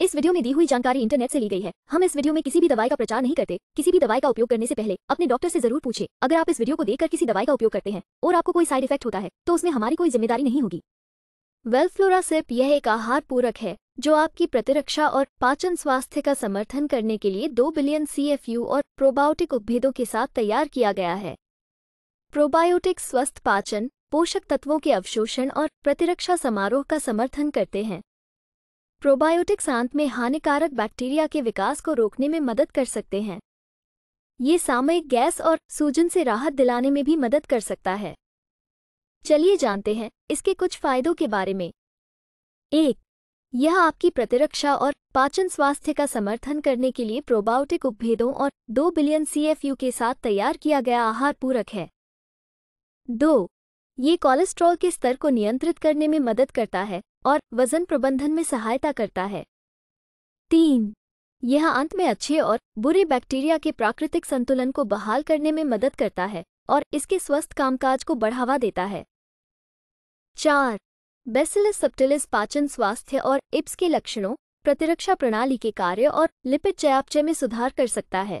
इस वीडियो में दी हुई जानकारी इंटरनेट से ली गई है हम इस वीडियो में किसी भी दवाई का प्रचार नहीं करते किसी भी दवाई का उपयोग करने से पहले अपने डॉक्टर से जरूर पूछे अगर आप इस वीडियो को देखकर किसी दवाई का उपयोग करते हैं और आपको कोई साइड इफेक्ट होता है तो उसमें हमारी कोई जिम्मेदारी नहीं होगी वेल्फ्लोरा सिर्फ यह एक आहार पूरक है जो आपकी प्रतिरक्षा और पाचन स्वास्थ्य का समर्थन करने के लिए दो बिलियन सीएफयू और प्रोबायोटिक उपभेदों के साथ तैयार किया गया है प्रोबायोटिक स्वस्थ पाचन पोषक तत्वों के अवशोषण और प्रतिरक्षा समारोह का समर्थन करते हैं प्रोबायोटिक्स आंत में हानिकारक बैक्टीरिया के विकास को रोकने में मदद कर सकते हैं ये सामयिक गैस और सूजन से राहत दिलाने में भी मदद कर सकता है चलिए जानते हैं इसके कुछ फायदों के बारे में एक यह आपकी प्रतिरक्षा और पाचन स्वास्थ्य का समर्थन करने के लिए प्रोबायोटिक उपभेदों और दो बिलियन सीएफयू के साथ तैयार किया गया आहार पूरक है दो ये कोलेस्ट्रॉल के स्तर को नियंत्रित करने में मदद करता है और वजन प्रबंधन में सहायता करता है तीन यह अंत में अच्छे और बुरे बैक्टीरिया के प्राकृतिक संतुलन को बहाल करने में मदद करता है और इसके स्वस्थ कामकाज को बढ़ावा देता है चार बेसिलस सप्टिलिस पाचन स्वास्थ्य और इप्स के लक्षणों प्रतिरक्षा प्रणाली के कार्य और लिपिड चयापचय में सुधार कर सकता है